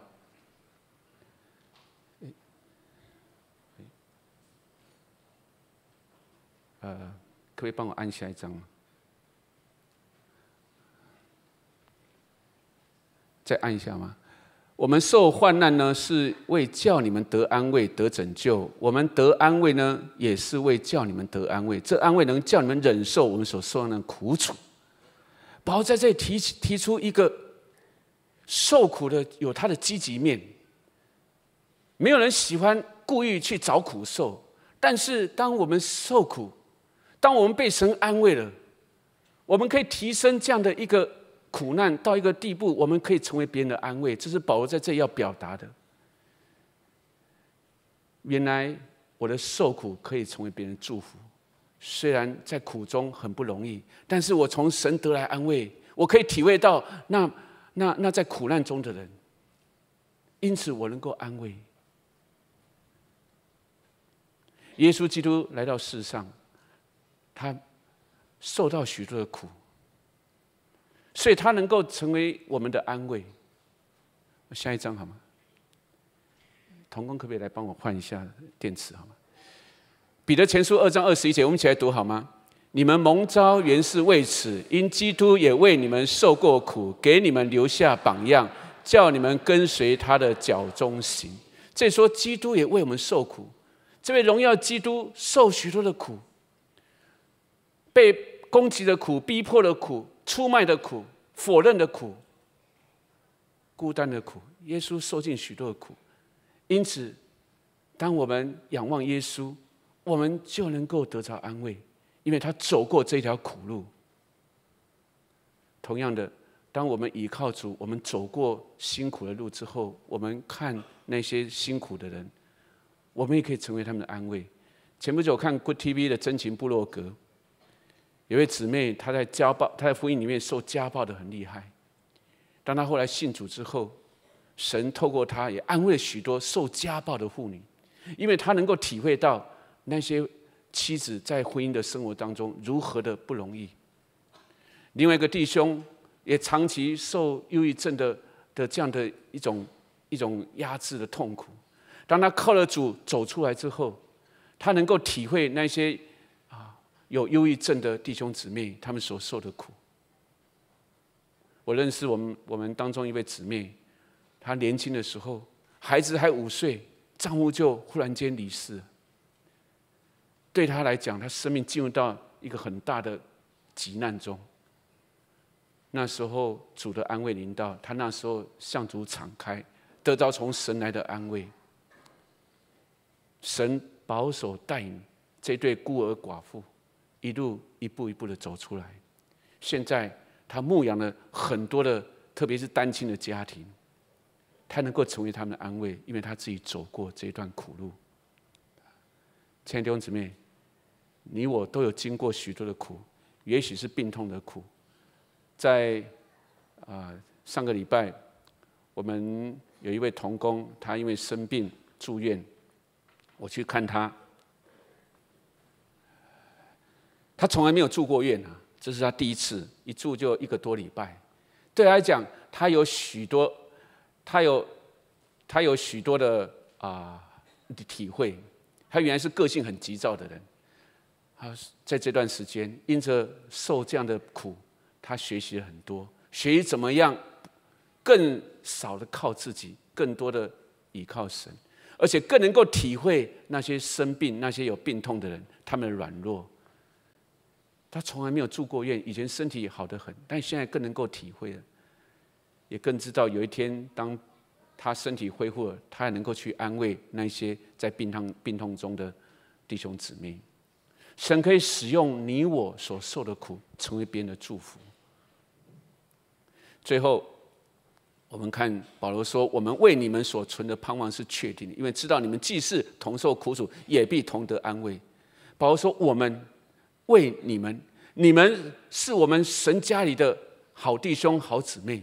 呃，可以帮我按下一张，再按一下吗？我们受患难呢，是为叫你们得安慰、得拯救；我们得安慰呢，也是为叫你们得安慰。这安慰能叫你们忍受我们所受的苦楚。保罗在这里提提出一个受苦的有它的积极面，没有人喜欢故意去找苦受，但是当我们受苦，当我们被神安慰了，我们可以提升这样的一个苦难到一个地步，我们可以成为别人的安慰。这是保罗在这要表达的。原来我的受苦可以成为别人祝福，虽然在苦中很不容易，但是我从神得来安慰，我可以体会到那那那在苦难中的人，因此我能够安慰。耶稣基督来到世上。他受到许多的苦，所以他能够成为我们的安慰。下一张好吗？童工可不可以来帮我换一下电池好吗？彼得前书二章二十一节，我们一起来读好吗？你们蒙召原是为此，因基督也为你们受过苦，给你们留下榜样，叫你们跟随他的脚中行。这说基督也为我们受苦，这位荣耀基督受许多的苦。被攻击的苦、逼迫的苦、出卖的苦、否认的苦、孤单的苦，耶稣受尽许多的苦，因此，当我们仰望耶稣，我们就能够得到安慰，因为他走过这条苦路。同样的，当我们倚靠主，我们走过辛苦的路之后，我们看那些辛苦的人，我们也可以成为他们的安慰。前不久看 Good TV 的《真情部落格》。有位姊妹，她在家暴，她在婚姻里面受家暴的很厉害。当她后来信主之后，神透过她也安慰许多受家暴的妇女，因为她能够体会到那些妻子在婚姻的生活当中如何的不容易。另外一个弟兄也长期受忧郁症的的这样的一种一种压制的痛苦，当他靠了主走出来之后，他能够体会那些。有忧郁症的弟兄姊妹，他们所受的苦。我认识我们我们当中一位姊妹，她年轻的时候，孩子还五岁，丈夫就忽然间离世，对她来讲，她生命进入到一个很大的急难中。那时候主的安慰临到她，那时候向主敞开，得到从神来的安慰。神保守带领这对孤儿寡妇。一路一步一步的走出来，现在他牧养了很多的，特别是单亲的家庭，他能够成为他们的安慰，因为他自己走过这段苦路。亲爱的弟兄姊妹，你我都有经过许多的苦，也许是病痛的苦，在啊上个礼拜，我们有一位童工，他因为生病住院，我去看他。他从来没有住过院啊，这是他第一次，一住就一个多礼拜。对他来讲，他有许多，他有，他有许多的啊体会。他原来是个性很急躁的人，他在这段时间，因着受这样的苦，他学习了很多，学习怎么样更少的靠自己，更多的倚靠神，而且更能够体会那些生病、那些有病痛的人，他们的软弱。他从来没有住过院，以前身体好的很，但现在更能够体会了，也更知道有一天，当他身体恢复了，他还能够去安慰那些在病痛病痛中的弟兄姊妹。神可以使用你我所受的苦，成为别人的祝福。最后，我们看保罗说：“我们为你们所存的盼望是确定的，因为知道你们既是同受苦楚，也必同得安慰。”保罗说：“我们。”为你们，你们是我们神家里的好弟兄、好姊妹。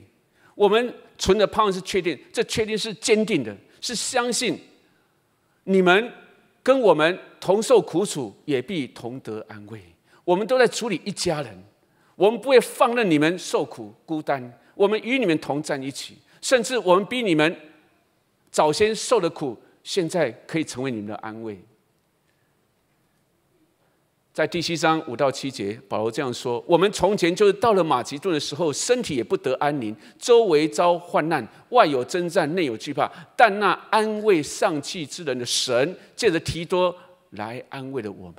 我们存的盼望是确定，这确定是坚定的，是相信你们跟我们同受苦楚，也必同得安慰。我们都在处理一家人，我们不会放任你们受苦孤单。我们与你们同站一起，甚至我们比你们早先受的苦，现在可以成为你们的安慰。在第七章五到七节，保罗这样说：“我们从前就是到了马其顿的时候，身体也不得安宁，周围遭患难，外有征战，内有惧怕。但那安慰丧气之人的神，借着提多来安慰了我们。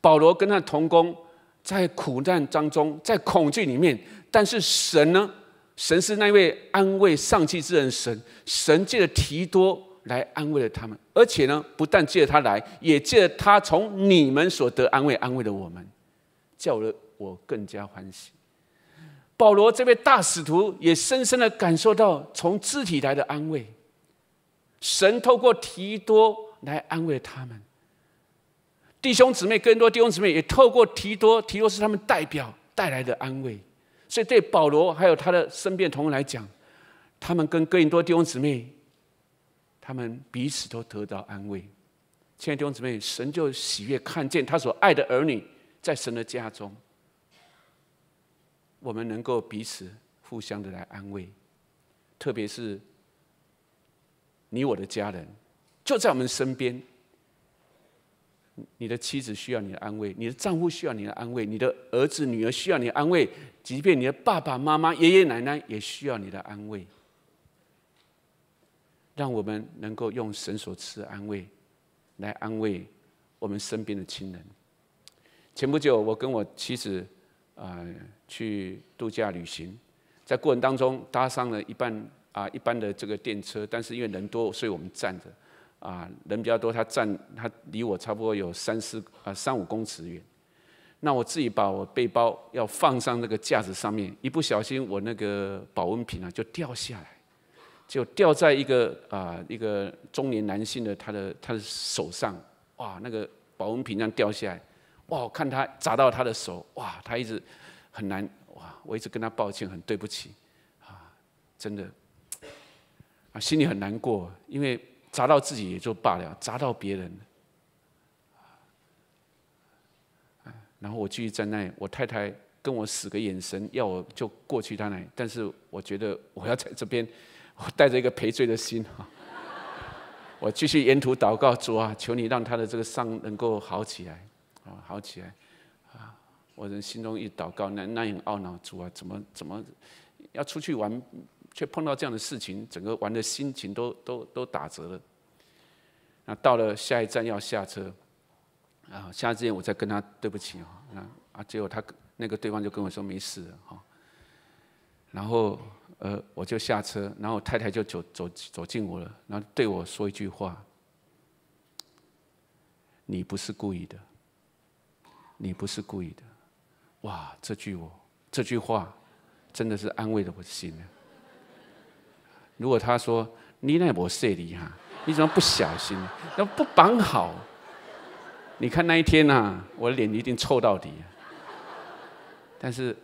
保罗跟他同工，在苦难当中，在恐惧里面，但是神呢？神是那位安慰丧气之人神，神借着提多。”来安慰了他们，而且呢，不但借着他来，也借着他从你们所得安慰，安慰了我们，叫了我更加欢喜。保罗这位大使徒也深深的感受到从肢体来的安慰，神透过提多来安慰他们，弟兄姊妹更多弟兄姊妹也透过提多，提多是他们代表带来的安慰，所以对保罗还有他的身边同人来讲，他们跟哥林多弟兄姊妹。他们彼此都得到安慰，亲爱的弟兄姊妹，神就喜悦看见他所爱的儿女在神的家中。我们能够彼此互相的来安慰，特别是你我的家人就在我们身边。你的妻子需要你的安慰，你的丈夫需要你的安慰，你的儿子女儿需要你的安慰，即便你的爸爸妈妈、爷爷奶奶也需要你的安慰。让我们能够用神所赐的安慰，来安慰我们身边的亲人。前不久，我跟我妻子啊去度假旅行，在过程当中搭上了一班啊一般的这个电车，但是因为人多，所以我们站着啊人比较多，他站他离我差不多有三四啊三五公尺远。那我自己把我背包要放上那个架子上面，一不小心我那个保温瓶啊就掉下来。就掉在一个啊一个中年男性的他的他的手上，哇那个保温瓶样掉下来，哇我看他砸到他的手，哇他一直很难哇，我一直跟他抱歉很对不起啊，真的啊心里很难过，因为砸到自己也就罢了，砸到别人，然后我继续在那，我太太跟我使个眼神要我就过去他那，里，但是我觉得我要在这边。我 带着一个赔罪的心哈，我继续沿途祷告主啊，求你让他的这个伤能够好起来，啊好起来，啊我人心中一祷告，那那很懊恼，主啊，怎么怎么要出去玩，却碰到这样的事情，整个玩的心情都都都打折了。那到了下一站要下车，啊下一之前我再跟他对不起啊，那啊结果他那个对方就跟我说没事了哈，然后。呃，我就下车，然后太太就走走走进我了，然后对我说一句话：“你不是故意的，你不是故意的。”哇，这句我这句话真的是安慰了我的心啊。如果他说：“你那我这里哈，你怎么不小心？那不绑好？”你看那一天呐，我的脸一定臭到底。但是。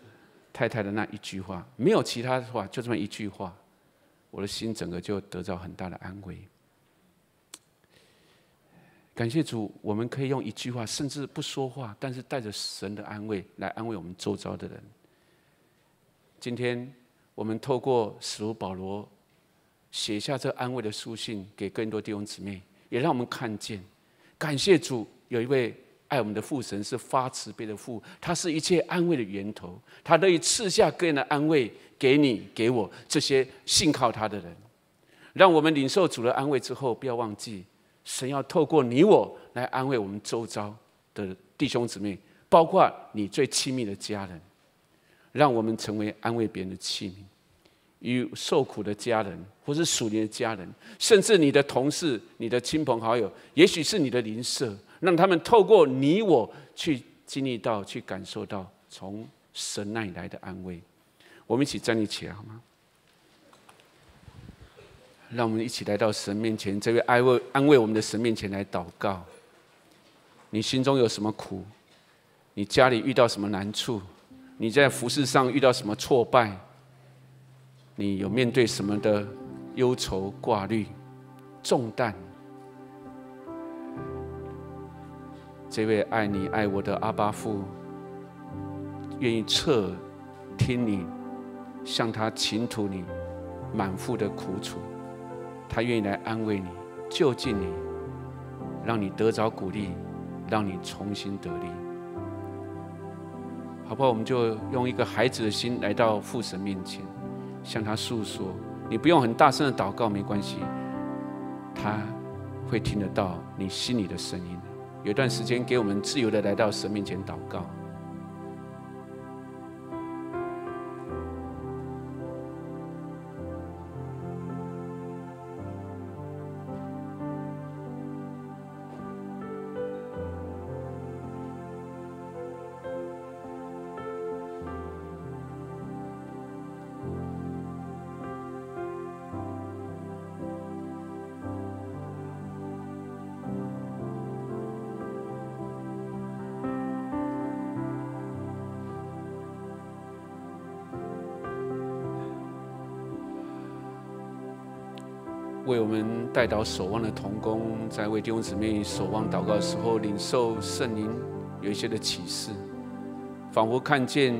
太太的那一句话，没有其他的话，就这么一句话，我的心整个就得到很大的安慰。感谢主，我们可以用一句话，甚至不说话，但是带着神的安慰来安慰我们周遭的人。今天我们透过使徒保罗写下这安慰的书信，给更多弟兄姊妹，也让我们看见，感谢主，有一位。爱我们的父神是发慈悲的父，他是一切安慰的源头，他乐意赐下各样的安慰给你、给我这些信靠他的人。让我们领受主的安慰之后，不要忘记，神要透过你我来安慰我们周遭的弟兄姊妹，包括你最亲密的家人，让我们成为安慰别人的器皿，与受苦的家人，或是属灵的家人，甚至你的同事、你的亲朋好友，也许是你的邻舍。让他们透过你我去经历到、去感受到从神那里来的安慰。我们一起站立起来好吗？让我们一起来到神面前，这位安慰、安慰我们的神面前来祷告。你心中有什么苦？你家里遇到什么难处？你在服饰上遇到什么挫败？你有面对什么的忧愁、挂虑、重担？这位爱你爱我的阿巴父，愿意侧听你向他倾吐你满腹的苦楚，他愿意来安慰你、救济你，让你得着鼓励，让你重新得力。好不好？我们就用一个孩子的心来到父神面前，向他诉说。你不用很大声的祷告，没关系，他会听得到你心里的声音。有段时间，给我们自由的来到神面前祷告。为我们代祷守望的童工，在为弟兄姊妹守望祷告时候，领受圣灵有一些的启示，仿佛看见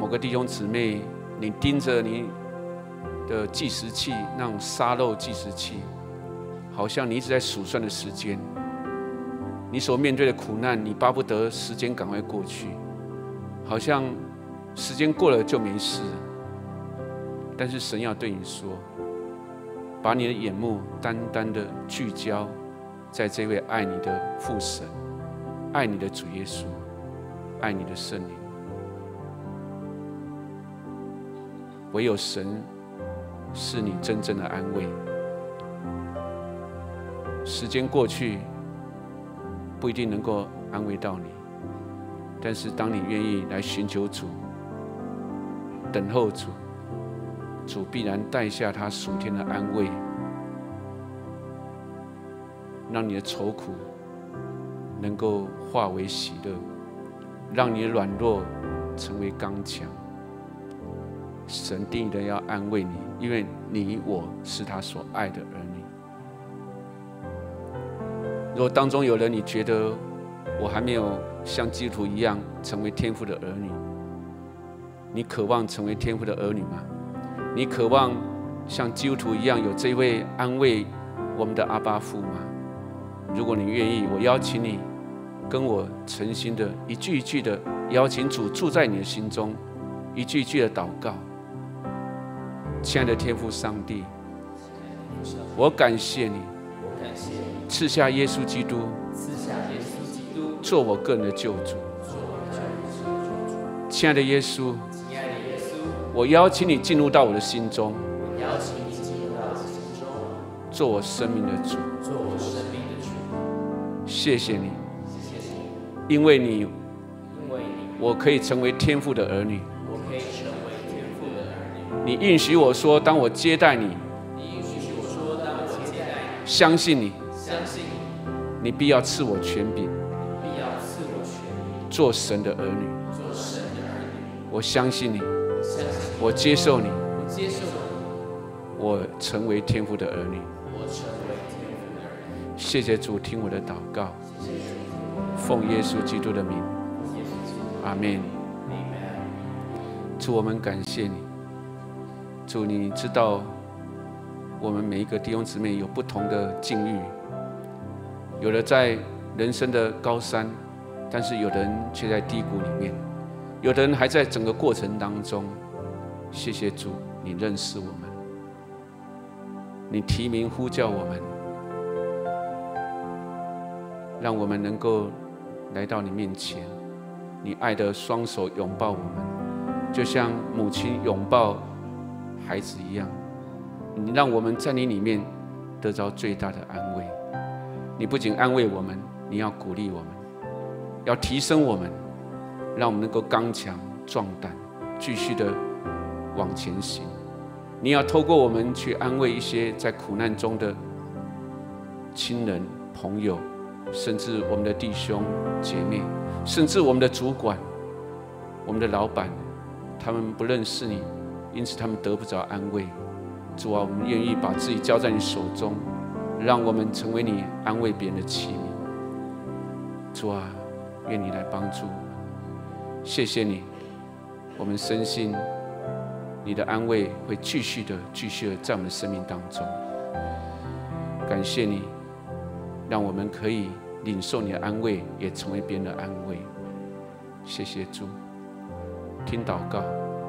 某个弟兄姊妹，你盯着你的计时器，那种沙漏计时器，好像你一直在数算的时间，你所面对的苦难，你巴不得时间赶快过去，好像时间过了就没事，但是神要对你说。把你的眼目单单的聚焦在这位爱你的父神、爱你的主耶稣、爱你的圣灵。唯有神是你真正的安慰。时间过去不一定能够安慰到你，但是当你愿意来寻求主、等候主。主必然带下他属天的安慰，让你的愁苦能够化为喜乐，让你的软弱成为刚强。神定的要安慰你，因为你我是他所爱的儿女。如果当中有人你觉得我还没有像基督徒一样成为天父的儿女，你渴望成为天父的儿女吗？你渴望像基督徒一样有这位安慰我们的阿爸父吗？如果你愿意，我邀请你跟我诚心的一句一句的邀请主住在你的心中，一句一句的祷告。亲爱的天父上帝，我感谢你赐下耶稣基督，赐下耶稣基督做我个人的救主。亲爱的耶稣。我邀请你进入到我的心中，我邀请你进入到我的心中，做我生命的主，做我生命的主。谢谢你，谢谢你，因为你，因为我可以成为天父的儿女，我可以成为天父的儿女。你允许我说，当我接待你，你允许我说，当我接待，相信你，相信你，你必要赐我权柄，必要赐我权做神的儿女，做神的儿女。我相信你。我接受你，我接受我成为天父的儿女，我成为天父的儿女。谢谢主，听我的祷告，奉耶稣基督的名，阿门。主，我们感谢你。主，你知道我们每一个弟兄姊妹有不同的境遇，有的在人生的高山，但是有的人却在低谷里面，有的人还在整个过程当中。谢谢主，你认识我们，你提名呼叫我们，让我们能够来到你面前，你爱的双手拥抱我们，就像母亲拥抱孩子一样。你让我们在你里面得到最大的安慰。你不仅安慰我们，你要鼓励我们，要提升我们，让我们能够刚强壮胆，继续的。往前行，你要透过我们去安慰一些在苦难中的亲人、朋友，甚至我们的弟兄姐妹，甚至我们的主管、我们的老板，他们不认识你，因此他们得不着安慰。主啊，我们愿意把自己交在你手中，让我们成为你安慰别人的器皿。主啊，愿你来帮助。谢谢你，我们身心。你的安慰会继续的，继续的在我们的生命当中。感谢你，让我们可以领受你的安慰，也成为别人的安慰。谢谢主，听祷告，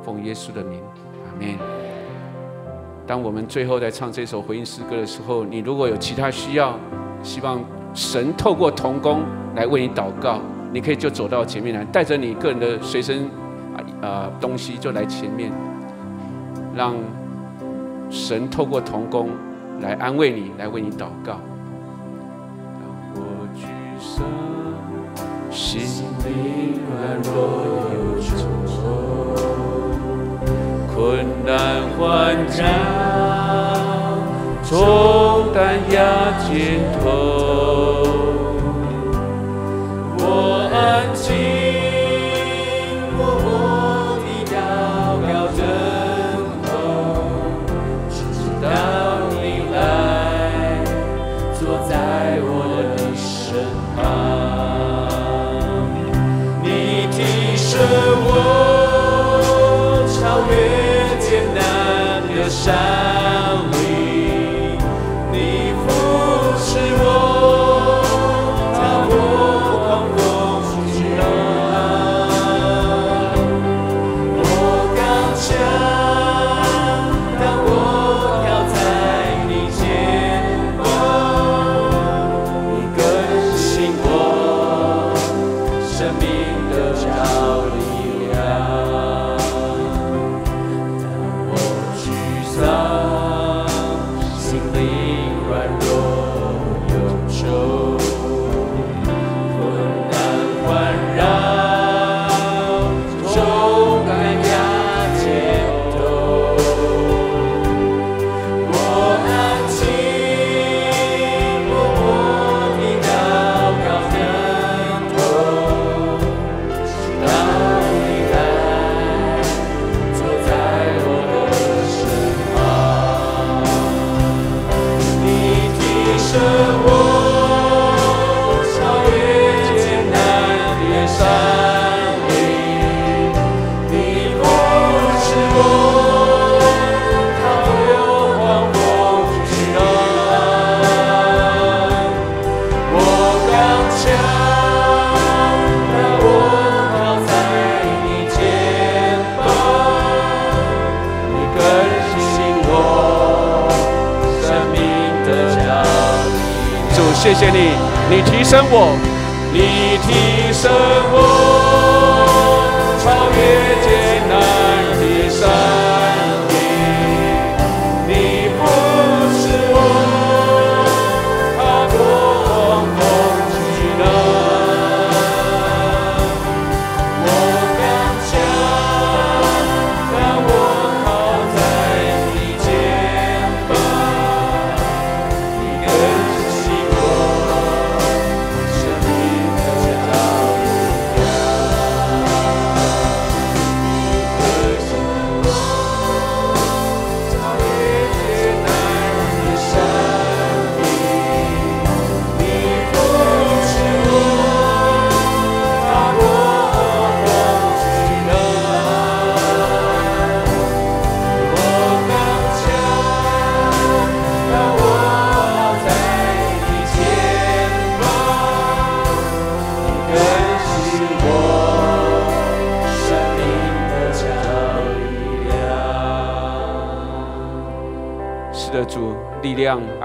奉耶稣的名，阿门。当我们最后在唱这首回应诗歌的时候，你如果有其他需要，希望神透过童工来为你祷告，你可以就走到前面来，带着你个人的随身啊啊东西就来前面。让神透过童工来安慰你，来为你祷告。当我沮丧，心灵软弱又愁，困难环将重担压肩头。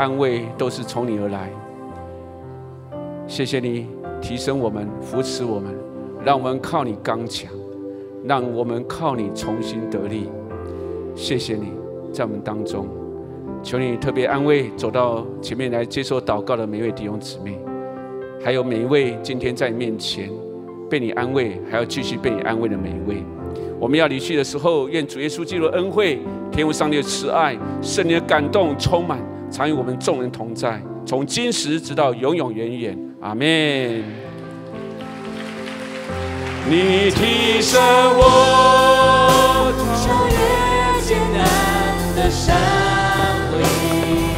安慰都是从你而来，谢谢你提升我们、扶持我们，让我们靠你刚强，让我们靠你重新得力。谢谢你，在我们当中，求你特别安慰走到前面来接受祷告的每一位弟兄姊妹，还有每一位今天在你面前被你安慰，还要继续被你安慰的每一位。我们要离去的时候，愿主耶稣基督的恩惠、天父上帝的慈爱、圣灵的感动充满。常与我们众人同在，从今时直到永永远远，阿门。你提升我，超越艰难的山岭。